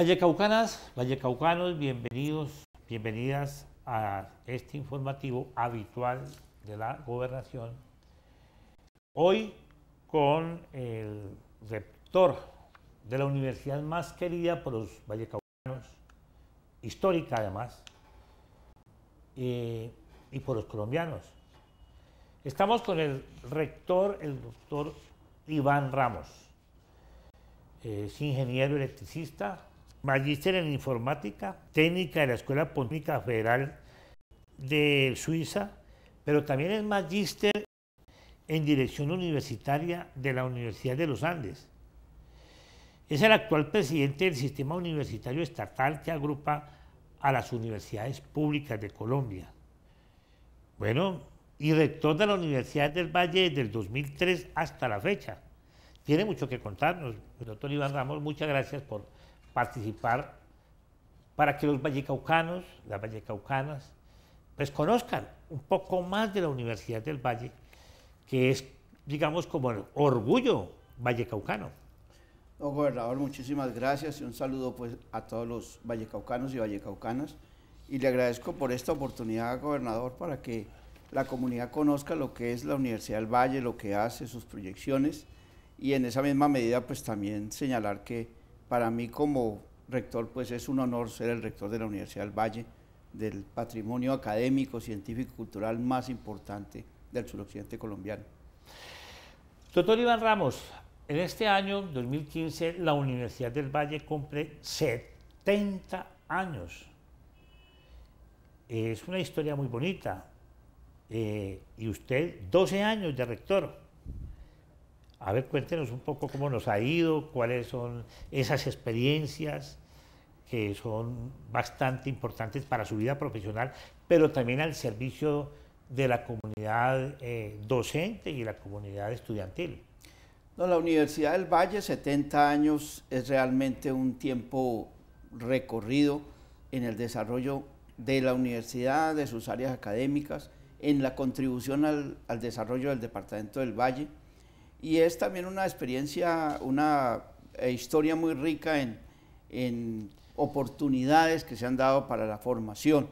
Vallecaucanas, Vallecaucanos, bienvenidos, bienvenidas a este informativo habitual de la gobernación. Hoy con el rector de la universidad más querida por los vallecaucanos, histórica además, eh, y por los colombianos. Estamos con el rector, el doctor Iván Ramos, es ingeniero electricista, magíster en informática, técnica de la Escuela Política Federal de Suiza, pero también es magíster en dirección universitaria de la Universidad de los Andes. Es el actual presidente del sistema universitario estatal que agrupa a las universidades públicas de Colombia. Bueno, y rector de la Universidad del Valle desde el 2003 hasta la fecha. Tiene mucho que contarnos, doctor Iván Ramos. Muchas gracias por participar para que los vallecaucanos, las vallecaucanas, pues conozcan un poco más de la Universidad del Valle, que es, digamos, como el orgullo vallecaucano. Don gobernador, muchísimas gracias y un saludo pues, a todos los vallecaucanos y vallecaucanas. Y le agradezco por esta oportunidad, gobernador, para que la comunidad conozca lo que es la Universidad del Valle, lo que hace, sus proyecciones, y en esa misma medida pues también señalar que para mí como rector, pues es un honor ser el rector de la Universidad del Valle, del patrimonio académico, científico, cultural más importante del suroccidente colombiano. Doctor Iván Ramos, en este año 2015 la Universidad del Valle cumple 70 años. Es una historia muy bonita. Eh, y usted, 12 años de rector. A ver, cuéntenos un poco cómo nos ha ido, cuáles son esas experiencias que son bastante importantes para su vida profesional, pero también al servicio de la comunidad eh, docente y la comunidad estudiantil. la Universidad del Valle, 70 años, es realmente un tiempo recorrido en el desarrollo de la universidad, de sus áreas académicas, en la contribución al desarrollo del Departamento del Valle y es también una experiencia, una eh, historia muy rica en, en oportunidades que se han dado para la formación.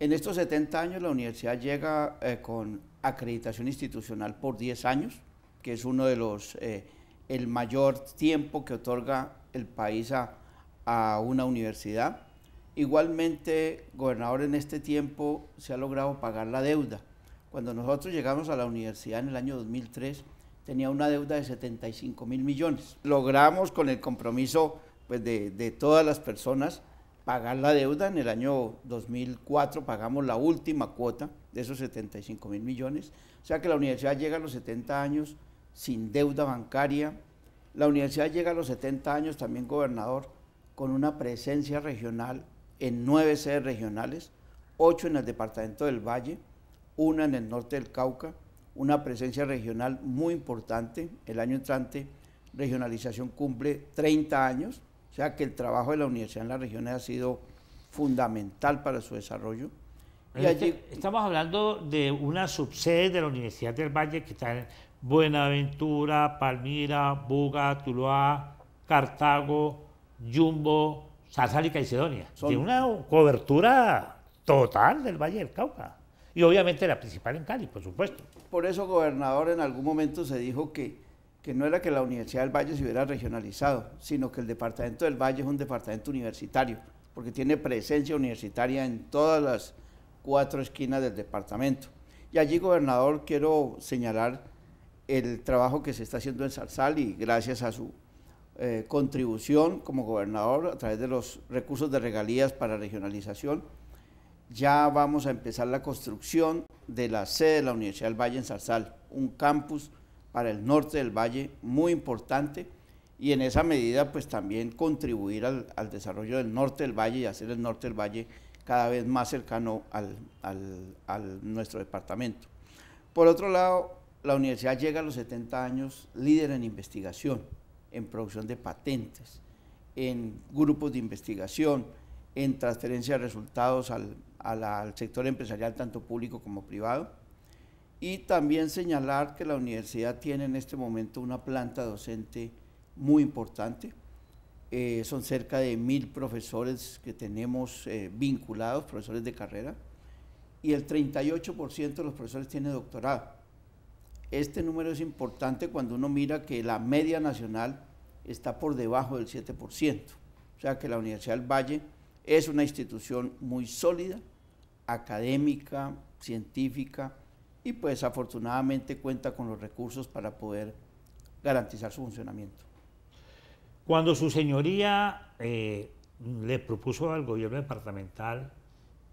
En estos 70 años la universidad llega eh, con acreditación institucional por 10 años, que es uno de los, eh, el mayor tiempo que otorga el país a, a una universidad. Igualmente, gobernador, en este tiempo se ha logrado pagar la deuda. Cuando nosotros llegamos a la universidad en el año 2003, tenía una deuda de 75 mil millones. Logramos con el compromiso pues, de, de, todas las personas pagar la deuda. En el año 2004 pagamos la última cuota de esos 75 mil millones. O sea que la universidad llega a los 70 años sin deuda bancaria. La universidad llega a los 70 años también gobernador con una presencia regional en nueve sedes regionales, ocho en el departamento del Valle, una en el norte del Cauca, una presencia regional muy importante. El año entrante, regionalización cumple 30 años, o sea que el trabajo de la universidad en las regiones ha sido fundamental para su desarrollo. Y estamos hablando de una subsede de la Universidad del Valle que está en Buenaventura, Palmira, Buga, Tuluá, Cartago, Yumbo, Sazal y Caicedonia. Tiene una cobertura total del Valle del Cauca y obviamente la principal en Cali, por supuesto. Por eso, gobernador, en algún momento se dijo que, que no era que la Universidad del Valle se hubiera regionalizado, sino que el departamento del Valle es un departamento universitario, porque tiene presencia universitaria en todas las cuatro esquinas del departamento. Y allí, gobernador, quiero señalar el trabajo que se está haciendo en Zarzal y gracias a su eh, contribución como gobernador a través de los recursos de regalías para regionalización ya vamos a empezar la construcción de la sede de la Universidad del Valle en Zarzal, un campus para el norte del Valle muy importante y en esa medida pues también contribuir al, desarrollo del norte del Valle y hacer el norte del Valle cada vez más cercano al, al nuestro departamento. Por otro lado, la universidad llega a los 70 años líder en investigación, en producción de patentes, en grupos de investigación, en transferencia de resultados al, al sector empresarial, tanto público como privado. Y también señalar que la universidad tiene en este momento una planta docente muy importante. Eh, son cerca de mil profesores que tenemos eh, vinculados, profesores de carrera, y el 38% de los profesores tiene doctorado. Este número es importante cuando uno mira que la media nacional está por debajo del 7%. O sea que la Universidad del Valle es una institución muy sólida, académica, científica y pues afortunadamente cuenta con los recursos para poder garantizar su funcionamiento. Cuando su señoría eh, le propuso al gobierno departamental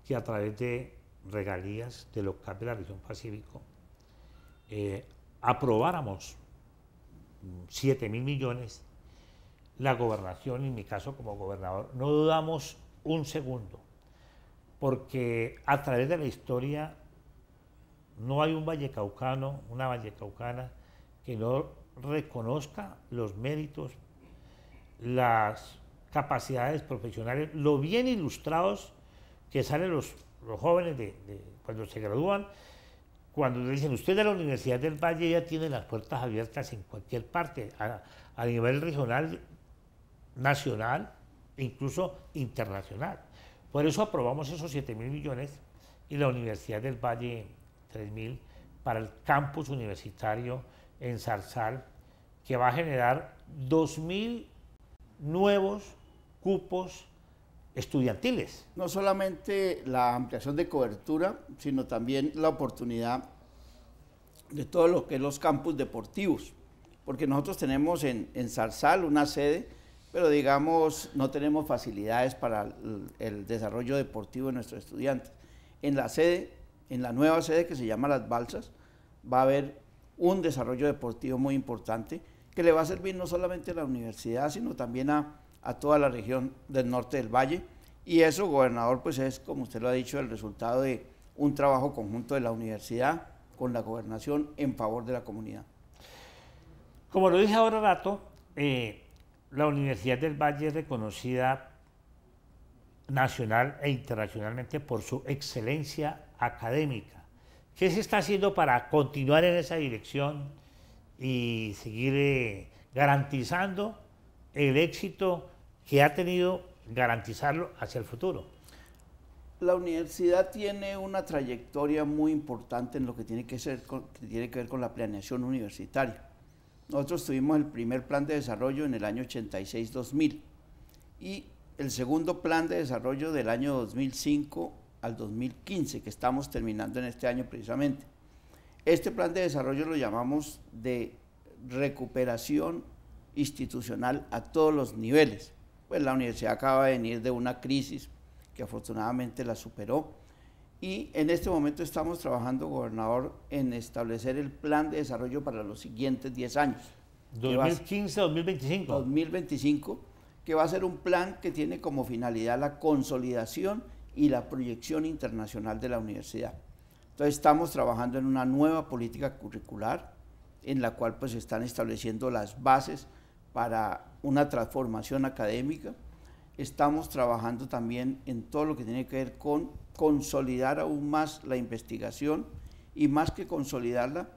que a través de regalías de los CAP de la región Pacífico eh, aprobáramos 7 mil millones, la gobernación, en mi caso como gobernador, no dudamos un segundo porque a través de la historia no hay un vallecaucano, una vallecaucana que no reconozca los méritos, las capacidades profesionales, lo bien ilustrados que salen los, jóvenes de, cuando se gradúan, cuando le dicen, usted de la Universidad del Valle ya tiene las puertas abiertas en cualquier parte, a nivel regional, nacional e incluso internacional. Por eso aprobamos esos 7 mil millones y la Universidad del Valle 3 mil para el campus universitario en Zarzal, que va a generar 2 mil nuevos cupos estudiantiles. No solamente la ampliación de cobertura, sino también la oportunidad de todo lo que es los campus deportivos, porque nosotros tenemos en, en Zarzal una sede pero digamos, no tenemos facilidades para el, desarrollo deportivo de nuestros estudiantes. En la sede, en la nueva sede que se llama Las Balsas, va a haber un desarrollo deportivo muy importante que le va a servir no solamente a la universidad, sino también a, toda la región del norte del valle. Y eso, gobernador, pues es, como usted lo ha dicho, el resultado de un trabajo conjunto de la universidad con la gobernación en favor de la comunidad. Como lo dije ahora rato, eh, la Universidad del Valle es reconocida nacional e internacionalmente por su excelencia académica. ¿Qué se está haciendo para continuar en esa dirección y seguir eh, garantizando el éxito que ha tenido, garantizarlo hacia el futuro? La universidad tiene una trayectoria muy importante en lo que tiene que, ser, que tiene que ver con la planeación universitaria. Nosotros tuvimos el primer plan de desarrollo en el año 86-2000 y el segundo plan de desarrollo del año 2005 al 2015, que estamos terminando en este año precisamente. Este plan de desarrollo lo llamamos de recuperación institucional a todos los niveles. Pues la universidad acaba de venir de una crisis que afortunadamente la superó y en este momento estamos trabajando, gobernador, en establecer el plan de desarrollo para los siguientes 10 años. 2015-2025. 2025, que va a ser un plan que tiene como finalidad la consolidación y la proyección internacional de la universidad. Entonces estamos trabajando en una nueva política curricular en la cual pues están estableciendo las bases para una transformación académica, estamos trabajando también en todo lo que tiene que ver con consolidar aún más la investigación y más que consolidarla,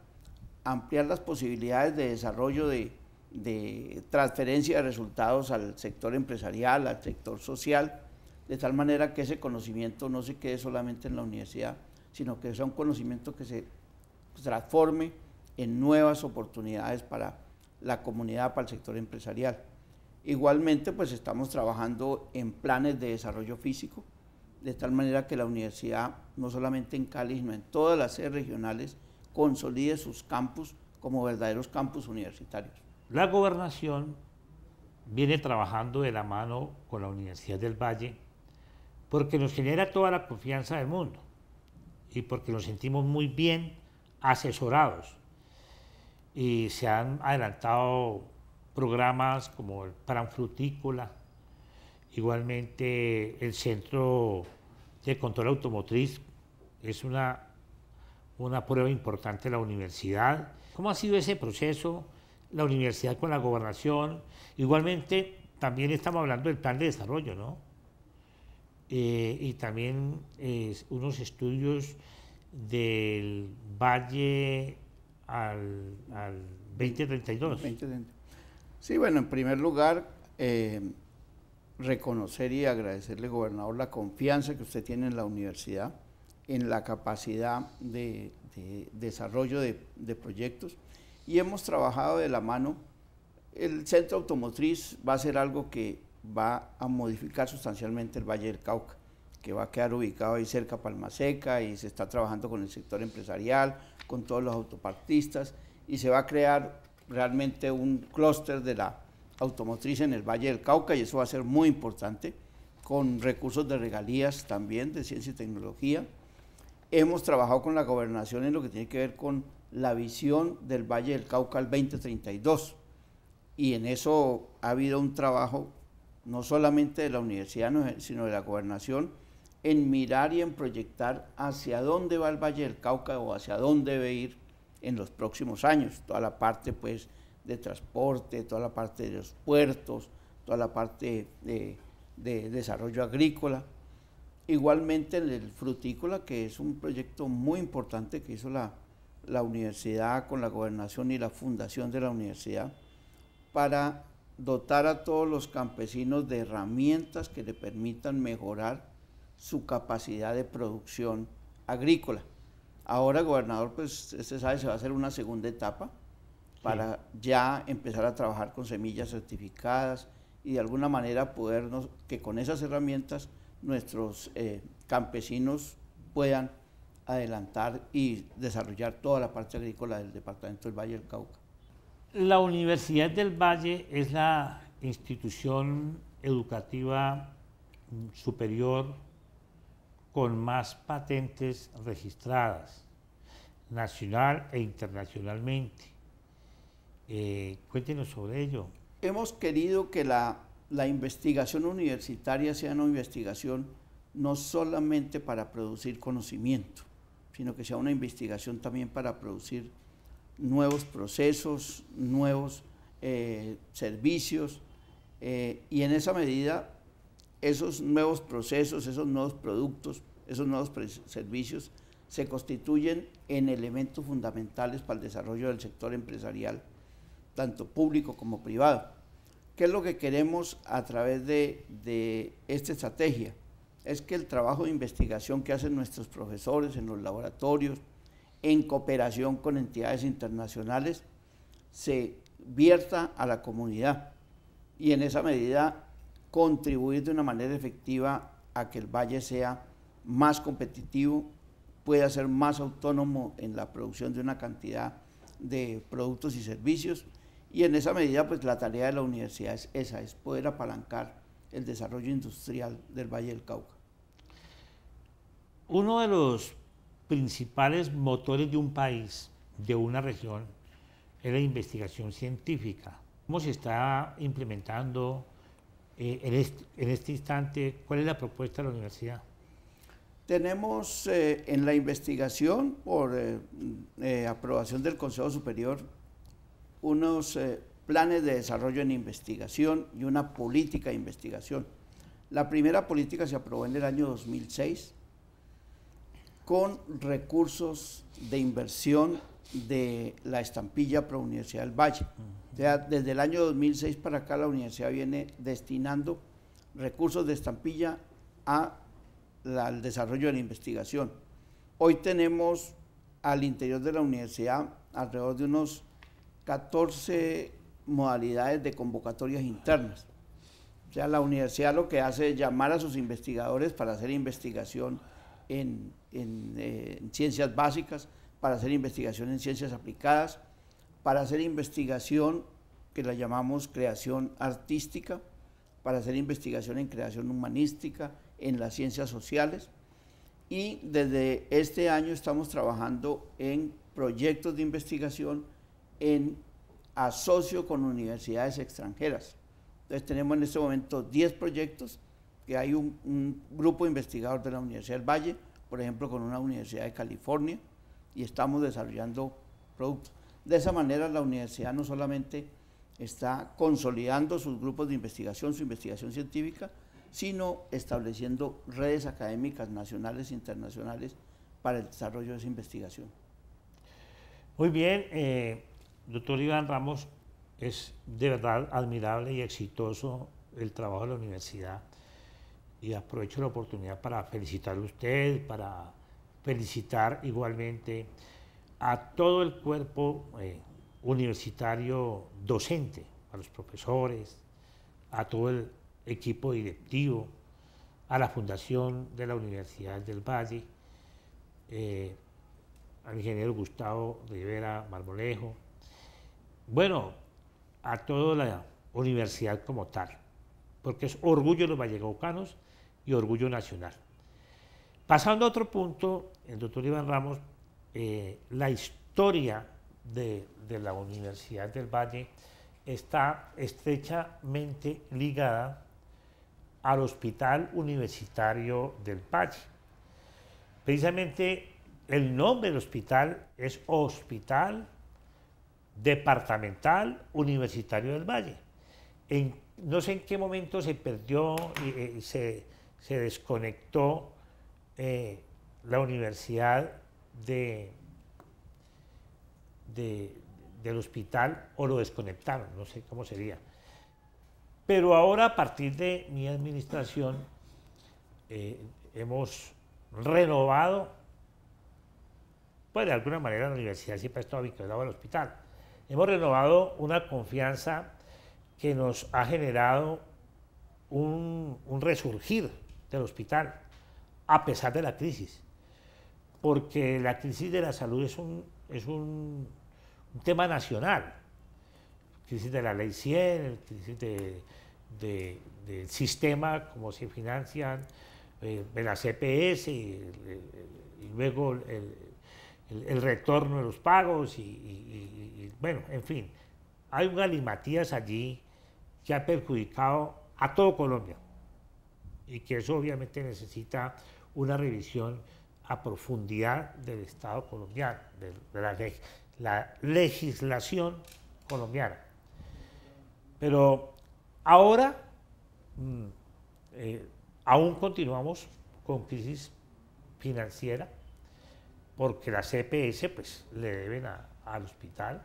ampliar las posibilidades de desarrollo de, transferencia de resultados al sector empresarial, al sector social, de tal manera que ese conocimiento no se quede solamente en la universidad, sino que sea un conocimiento que se transforme en nuevas oportunidades para la comunidad, para el sector empresarial. Igualmente, pues estamos trabajando en planes de desarrollo físico, de tal manera que la universidad, no solamente en Cali, sino en todas las sedes regionales, consolide sus campus como verdaderos campus universitarios. La gobernación viene trabajando de la mano con la Universidad del Valle porque nos genera toda la confianza del mundo y porque nos sentimos muy bien asesorados y se han adelantado programas como el Plan Frutícola, igualmente el Centro de Control Automotriz, es una, una prueba importante de la universidad. ¿Cómo ha sido ese proceso? La universidad con la gobernación, igualmente también estamos hablando del plan de desarrollo, ¿no? Eh, y también unos estudios del Valle al, al 2032. 2032. Sí, bueno, en primer lugar, eh, reconocer y agradecerle, gobernador, la confianza que usted tiene en la universidad, en la capacidad de, desarrollo de, de, proyectos. Y hemos trabajado de la mano. El centro automotriz va a ser algo que va a modificar sustancialmente el Valle del Cauca, que va a quedar ubicado ahí cerca a Palmaseca y se está trabajando con el sector empresarial, con todos los autopartistas y se va a crear realmente un clúster de la automotriz en el Valle del Cauca y eso va a ser muy importante, con recursos de regalías también de ciencia y tecnología. Hemos trabajado con la gobernación en lo que tiene que ver con la visión del Valle del Cauca al 2032 y en eso ha habido un trabajo no solamente de la universidad, sino de la gobernación, en mirar y en proyectar hacia dónde va el Valle del Cauca o hacia dónde debe ir en los próximos años. Toda la parte pues, de transporte, toda la parte de los puertos, toda la parte de, desarrollo agrícola. Igualmente en el frutícola, que es un proyecto muy importante que hizo la, la universidad con la gobernación y la fundación de la universidad para dotar a todos los campesinos de herramientas que le permitan mejorar su capacidad de producción agrícola. Ahora gobernador, pues, usted sabe, se va a hacer una segunda etapa para ya empezar a trabajar con semillas certificadas y de alguna manera podernos, que con esas herramientas nuestros eh, campesinos puedan adelantar y desarrollar toda la parte agrícola del departamento del Valle del Cauca. La Universidad del Valle es la institución educativa superior con más patentes registradas, nacional e internacionalmente. Eh, cuéntenos sobre ello. Hemos querido que la, investigación universitaria sea una investigación no solamente para producir conocimiento, sino que sea una investigación también para producir nuevos procesos, nuevos eh, servicios, eh, y en esa medida esos nuevos procesos, esos nuevos productos, esos nuevos servicios se constituyen en elementos fundamentales para el desarrollo del sector empresarial, tanto público como privado. ¿Qué es lo que queremos a través de, esta estrategia? Es que el trabajo de investigación que hacen nuestros profesores en los laboratorios, en cooperación con entidades internacionales, se vierta a la comunidad. Y en esa medida contribuir de una manera efectiva a que el valle sea más competitivo, pueda ser más autónomo en la producción de una cantidad de productos y servicios. Y en esa medida, pues la tarea de la universidad es esa, es poder apalancar el desarrollo industrial del Valle del Cauca. Uno de los principales motores de un país, de una región, es la investigación científica. ¿Cómo se está implementando eh, en, este, instante, ¿cuál es la propuesta de la universidad? Tenemos eh, en la investigación, por eh, mm, aprobación del Consejo Superior, unos planes de desarrollo en investigación y una política de investigación. La primera política se aprobó en el año 2006 con recursos de inversión de la estampilla para Universidad del Valle. desde el año 2006 para acá la universidad viene destinando recursos de estampilla a al desarrollo de la investigación. Hoy tenemos al interior de la universidad alrededor de unos 14 modalidades de convocatorias internas. O sea, la universidad lo que hace es llamar a sus investigadores para hacer investigación en eh, ciencias básicas, para hacer investigación en ciencias aplicadas, para hacer investigación que la llamamos creación artística, para hacer investigación en creación humanística, en las ciencias sociales. Y desde este año estamos trabajando en proyectos de investigación en asocio con universidades extranjeras. Entonces tenemos en este momento 10 proyectos, que hay un, grupo de investigadores de la Universidad del Valle, por ejemplo, con una universidad de California, y estamos desarrollando productos. De esa manera la universidad no solamente está consolidando sus grupos de investigación, su investigación científica, sino estableciendo redes académicas nacionales e internacionales para el desarrollo de esa investigación. Muy bien, eh, doctor Iván Ramos, es de verdad admirable y exitoso el trabajo de la universidad y aprovecho la oportunidad para felicitarle a usted, para felicitar igualmente a todo el cuerpo eh, universitario docente, a los profesores, a todo el equipo directivo, a la Fundación de la Universidad del Valle, eh, al ingeniero Gustavo Rivera Marmolejo, bueno, a toda la universidad como tal, porque es orgullo de los vallecaucanos y orgullo nacional. Pasando a otro punto, el doctor Iván Ramos, eh, la historia de, la Universidad del Valle está estrechamente ligada al Hospital Universitario del Valle. Precisamente el nombre del hospital es Hospital Departamental Universitario del Valle. no sé en qué momento se perdió, y eh, se desconectó eh, la universidad de, del hospital o lo desconectaron, no sé cómo sería. Pero ahora a partir de mi administración eh, hemos renovado, pues de alguna manera la universidad siempre ha estado vinculada al hospital, hemos renovado una confianza que nos ha generado un resurgir del hospital a pesar de la crisis, porque la crisis de la salud es un, es un, tema nacional, crisis de la ley 100, crisis del sistema, como se financian eh, de la CPS eh, y, luego el, retorno de los pagos y, bueno, en fin, hay un galimatías allí que ha perjudicado a todo Colombia y que eso obviamente necesita una revisión a profundidad del Estado colombiano, de, la, legislación colombiana. Pero ahora mm, eh, aún continuamos con crisis financiera porque la CPS pues, le deben al hospital.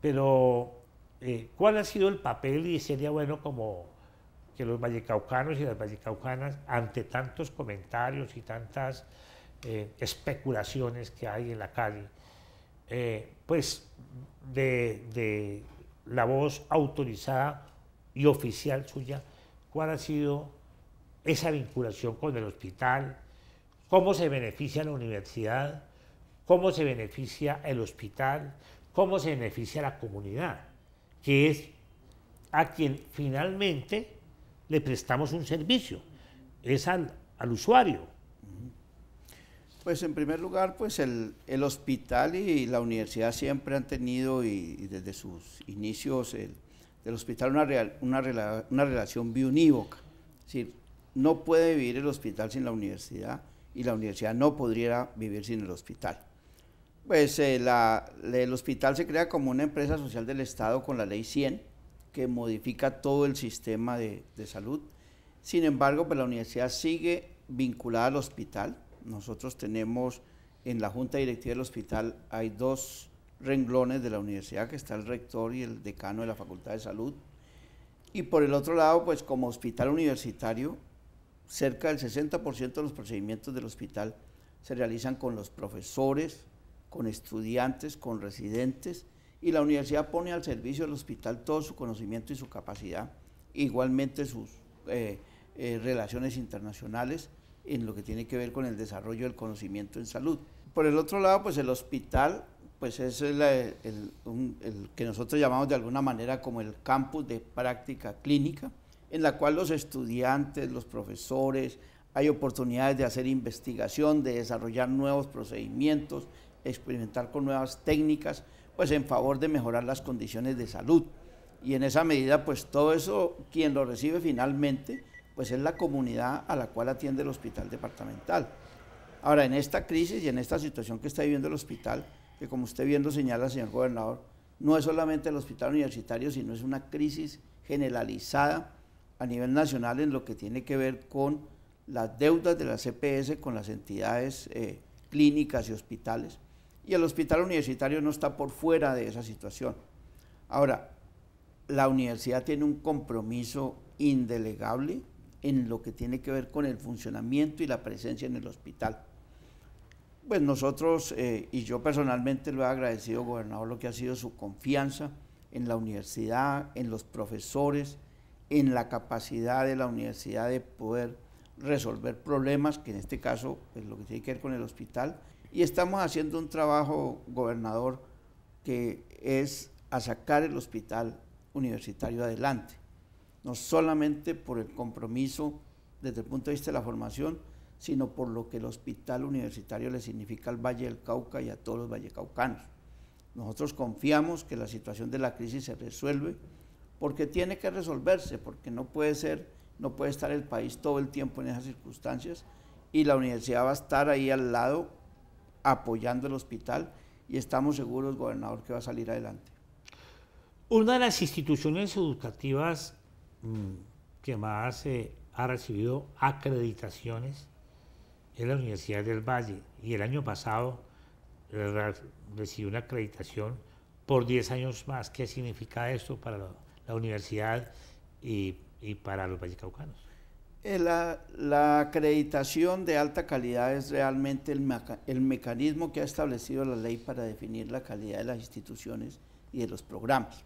Pero, eh, ¿cuál ha sido el papel? Y sería bueno como que los vallecaucanos y las vallecaucanas, ante tantos comentarios y tantas eh, especulaciones que hay en la calle, eh, pues de, de, la voz autorizada y oficial suya, cuál ha sido esa vinculación con el hospital, cómo se beneficia la universidad, cómo se beneficia el hospital, cómo se beneficia la comunidad, que es a quien finalmente le prestamos un servicio, es al, usuario. Pues en primer lugar, pues el, hospital y la universidad siempre han tenido, y, desde sus inicios el, del hospital, una, una, una, relación biunívoca. Es decir, no puede vivir el hospital sin la universidad y la universidad no podría vivir sin el hospital. Pues eh, el hospital se crea como una empresa social del Estado con la ley 100, que modifica todo el sistema de, salud. Sin embargo, pues, la universidad sigue vinculada al hospital. Nosotros tenemos en la junta directiva del hospital hay dos renglones de la universidad, que está el rector y el decano de la Facultad de Salud. Y por el otro lado, pues como hospital universitario, cerca del 60% de los procedimientos del hospital se realizan con los profesores, con estudiantes, con residentes y la universidad pone al servicio del hospital todo su conocimiento y su capacidad, igualmente sus eh, eh, relaciones internacionales en lo que tiene que ver con el desarrollo del conocimiento en salud. Por el otro lado, pues el hospital, pues es el que nosotros llamamos de alguna manera como el campus de práctica clínica, en la cual los estudiantes, los profesores, hay oportunidades de hacer investigación, de desarrollar nuevos procedimientos, experimentar con nuevas técnicas pues en favor de mejorar las condiciones de salud. Y en esa medida, pues todo eso, quien lo recibe finalmente, pues es la comunidad a la cual atiende el hospital departamental. Ahora, en esta crisis y en esta situación que está viviendo el hospital, que como usted bien lo señala, señor gobernador, no es solamente el hospital universitario, sino es una crisis generalizada a nivel nacional en lo que tiene que ver con las deudas de la CPS e con las entidades eh, clínicas y hospitales y el hospital universitario no está por fuera de esa situación. Ahora, la universidad tiene un compromiso indelegable en lo que tiene que ver con el funcionamiento y la presencia en el hospital. Pues nosotros, eh, y yo personalmente lo he agradecido, gobernador, lo que ha sido su confianza en la universidad, en los profesores, en la capacidad de la universidad de poder resolver problemas, que en este caso es pues, lo que tiene que ver con el hospital, y estamos haciendo un trabajo, gobernador, que es a sacar el hospital universitario adelante, no solamente por el compromiso desde el punto de vista de la formación, sino por lo que el hospital universitario le significa al Valle del Cauca y a todos los vallecaucanos. Nosotros confiamos que la situación de la crisis se resuelve porque tiene que resolverse, porque no puede ser, no puede estar el país todo el tiempo en esas circunstancias y la universidad va a estar ahí al lado apoyando el hospital y estamos seguros, gobernador, que va a salir adelante. Una de las instituciones educativas mm, que más eh, ha recibido acreditaciones es la Universidad del Valle y el año pasado recibió una acreditación por 10 años más. ¿Qué significa esto para la, universidad y, y para los vallecaucanos? Eh, la, acreditación de alta calidad es realmente el, mecanismo que ha establecido la ley para definir la calidad de las instituciones y de los programas.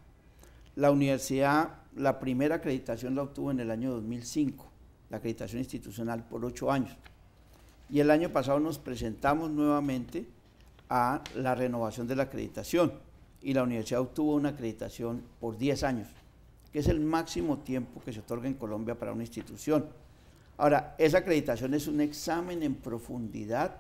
La universidad, la primera acreditación la obtuvo en el año 2005, la acreditación institucional por ocho años. Y el año pasado nos presentamos nuevamente a la renovación de la acreditación y la universidad obtuvo una acreditación por diez años, que es el máximo tiempo que se otorga en Colombia para una institución Ahora, esa acreditación es un examen en profundidad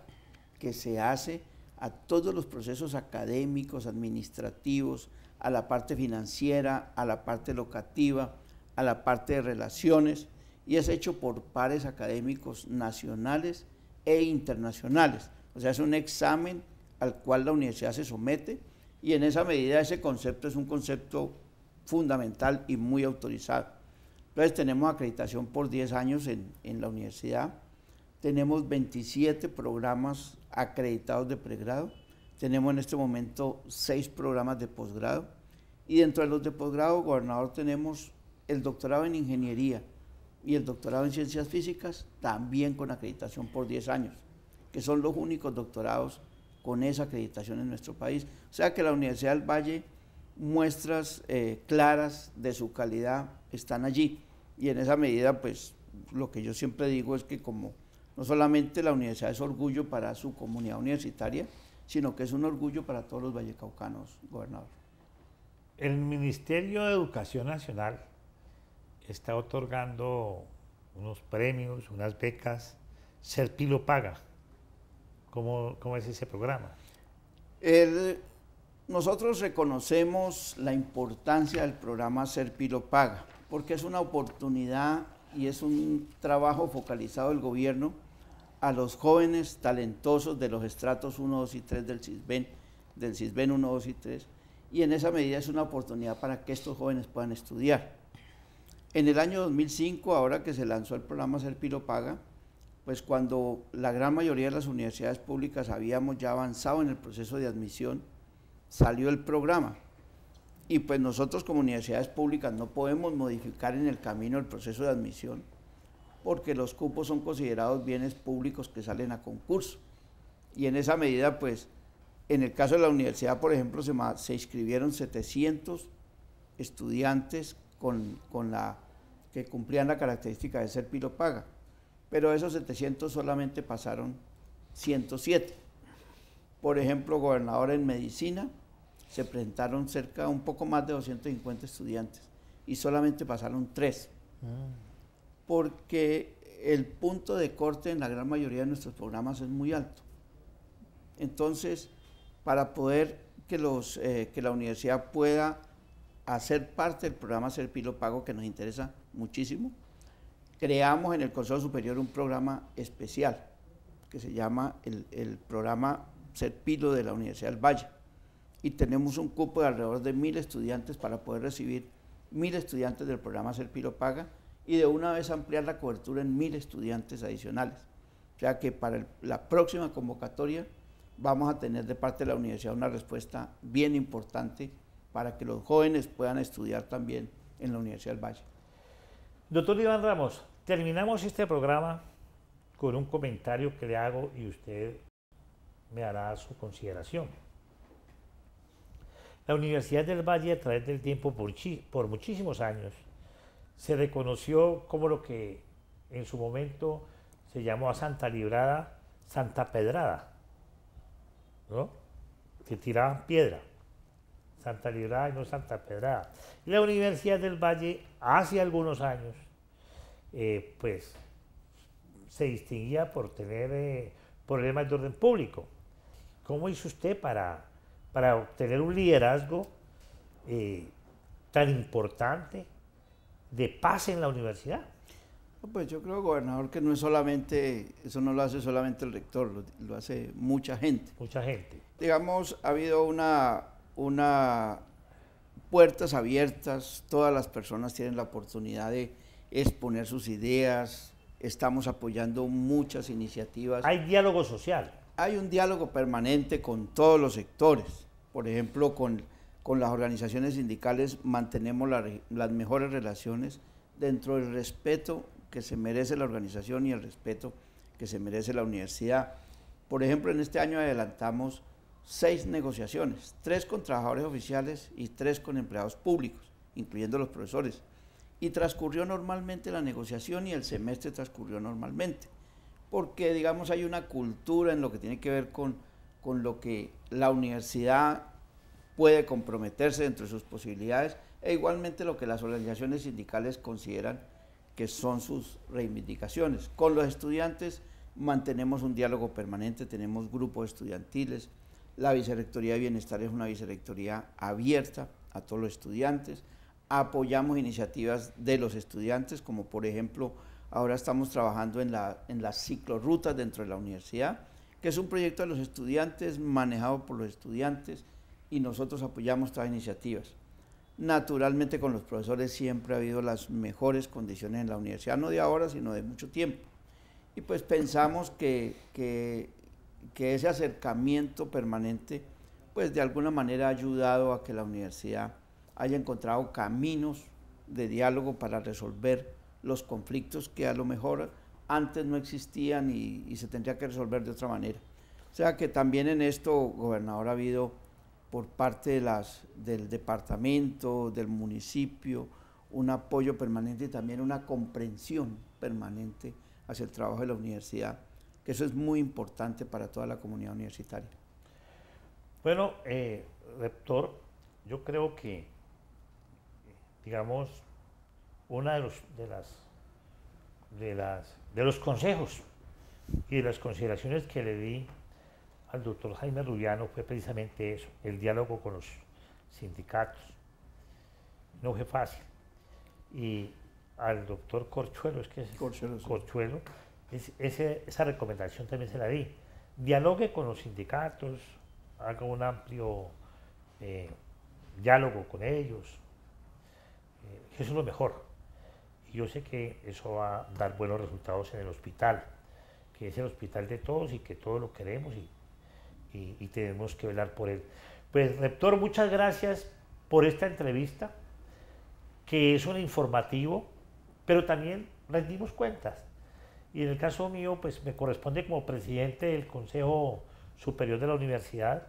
que se hace a todos los procesos académicos, administrativos, a la parte financiera, a la parte locativa, a la parte de relaciones, y es hecho por pares académicos nacionales e internacionales. O sea, es un examen al cual la universidad se somete y en esa medida ese concepto es un concepto fundamental y muy autorizado. Entonces tenemos acreditación por 10 años en, la universidad, tenemos 27 programas acreditados de pregrado, tenemos en este momento 6 programas de posgrado y dentro de los de posgrado, gobernador, tenemos el doctorado en ingeniería y el doctorado en ciencias físicas también con acreditación por 10 años, que son los únicos doctorados con esa acreditación en nuestro país. O sea que la Universidad del Valle, muestras eh, claras de su calidad están allí y en esa medida, pues lo que yo siempre digo es que como no solamente la universidad es orgullo para su comunidad universitaria, sino que es un orgullo para todos los vallecaucanos, gobernador. El Ministerio de Educación Nacional está otorgando unos premios, unas becas. Serpilo paga. ¿Cómo, es ese programa? nosotros reconocemos la importancia del programa Serpilo paga porque es una oportunidad y es un trabajo focalizado del gobierno a los jóvenes talentosos de los estratos 1, 2 y 3 del CISBEN, del CISBEN 1, 2 y 3, y en esa medida es una oportunidad para que estos jóvenes puedan estudiar. En el año 2005, ahora que se lanzó el programa Piro Paga, pues cuando la gran mayoría de las universidades públicas habíamos ya avanzado en el proceso de admisión, salió el programa y pues nosotros como universidades públicas no podemos modificar en el camino el proceso de admisión porque los cupos son considerados bienes públicos que salen a concurso. Y en esa medida, pues, en el caso de la universidad, por ejemplo, se, inscribieron 700 estudiantes con, la, que cumplían la característica de ser pilopaga, pero esos 700 solamente pasaron 107. Por ejemplo, gobernador en medicina, se presentaron cerca, de un poco más de 250 estudiantes y solamente pasaron tres. Ah. Porque el punto de corte en la gran mayoría de nuestros programas es muy alto. Entonces, para poder que, los, eh, que la universidad pueda hacer parte del programa Serpilo Pago, que nos interesa muchísimo, creamos en el Consejo Superior un programa especial que se llama el, programa programa Serpilo de la Universidad del Valle y tenemos un cupo de alrededor de mil estudiantes para poder recibir mil estudiantes del programa Serpiro Paga y de una vez ampliar la cobertura en mil estudiantes adicionales. O sea que para la próxima convocatoria vamos a tener de parte de la universidad una respuesta bien importante para que los jóvenes puedan estudiar también en la Universidad del Valle. Doctor Iván Ramos, terminamos este programa con un comentario que le hago y usted me hará su consideración. La Universidad del Valle, a través del tiempo, por, por muchísimos años, se reconoció como lo que en su momento se llamó a Santa Librada, Santa Pedrada, ¿no? que tiraban piedra. Santa Librada y no Santa Pedrada. La Universidad del Valle, hace algunos años, eh, pues se distinguía por tener eh, problemas de orden público. ¿Cómo hizo usted para para obtener un liderazgo eh, tan importante de paz en la universidad? Pues yo creo, gobernador, que no es solamente, eso no lo hace solamente el rector, lo, lo hace mucha gente. Mucha gente. Digamos, ha habido una, una puertas abiertas, todas las personas tienen la oportunidad de exponer sus ideas, estamos apoyando muchas iniciativas. Hay diálogo social. Hay un diálogo permanente con todos los sectores. Por ejemplo, con, las organizaciones sindicales mantenemos las mejores relaciones dentro del respeto que se merece la organización y el respeto que se merece la universidad. Por ejemplo, en este año adelantamos seis negociaciones, tres con trabajadores oficiales y tres con empleados públicos, incluyendo los profesores. Y transcurrió normalmente la negociación y el semestre transcurrió normalmente, porque digamos hay una cultura en lo que tiene que ver con con lo que la universidad puede comprometerse dentro de sus posibilidades e igualmente lo que las organizaciones sindicales consideran que son sus reivindicaciones. Con los estudiantes mantenemos un diálogo permanente, tenemos grupos estudiantiles, la Vicerrectoría de Bienestar es una vicerrectoría abierta a todos los estudiantes, apoyamos iniciativas de los estudiantes, como por ejemplo ahora estamos trabajando en, la, en las dentro de la universidad, que es un proyecto de los estudiantes, manejado por los estudiantes, y nosotros apoyamos todas las iniciativas. Naturalmente con los profesores siempre ha habido las mejores condiciones en la universidad, no de ahora, sino de mucho tiempo. Y pues pensamos que, que ese acercamiento permanente, pues de alguna manera ha ayudado a que la universidad haya encontrado caminos de diálogo para resolver los conflictos que a lo mejor antes no existían y, se tendría que resolver de otra manera. O sea que también en esto, gobernador, ha habido por parte de las, del departamento, del municipio, un apoyo permanente y también una comprensión permanente hacia el trabajo de la universidad, que eso es muy importante para toda la comunidad universitaria. Bueno, eh, rector, yo creo que, digamos, una de, los, de las de, las, de los consejos y de las consideraciones que le di al doctor Jaime Rubiano fue precisamente eso, el diálogo con los sindicatos. No fue fácil. Y al doctor Corchuelo, es que Corchuelo, esa recomendación también se la di. Dialogue con los sindicatos, haga un amplio eh, diálogo con ellos. Eh, eso es lo mejor yo sé que eso va a dar buenos resultados en el hospital, que es el hospital de todos y que todos lo queremos y, tenemos que velar por él. Pues, rector, muchas gracias por esta entrevista, que es un informativo, pero también rendimos cuentas. Y en el caso mío, pues me corresponde como presidente del Consejo Superior de la Universidad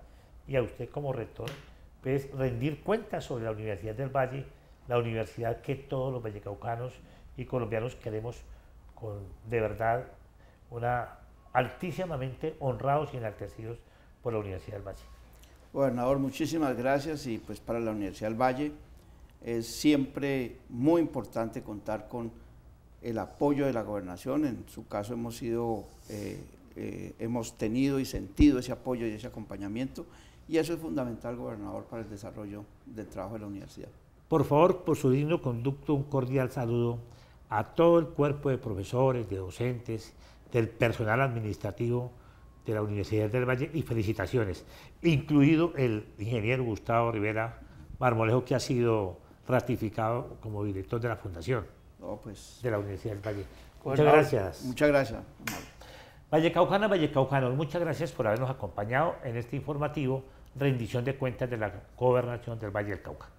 y a usted como rector, pues rendir cuentas sobre la Universidad del Valle, la universidad que todos los vallecaucanos y colombianos queremos con, de verdad una altísimamente honrados y enaltecidos por la Universidad del Valle. Gobernador, muchísimas gracias y pues para la Universidad del Valle es siempre muy importante contar con el apoyo de la gobernación, en su caso hemos sido, eh, eh, hemos tenido y sentido ese apoyo y ese acompañamiento y eso es fundamental, gobernador, para el desarrollo del trabajo de la universidad. Por favor, por su digno conducto, un cordial saludo a todo el cuerpo de profesores, de docentes, del personal administrativo de la Universidad del Valle y felicitaciones, incluido el ingeniero Gustavo Rivera Marmolejo, que ha sido ratificado como director de la Fundación pues. de la Universidad del Valle. Muchas gracias. Muchas gracias. Valle Caujano, muchas gracias por habernos acompañado en este informativo Rendición de Cuentas de la Gobernación del Valle del Cauca.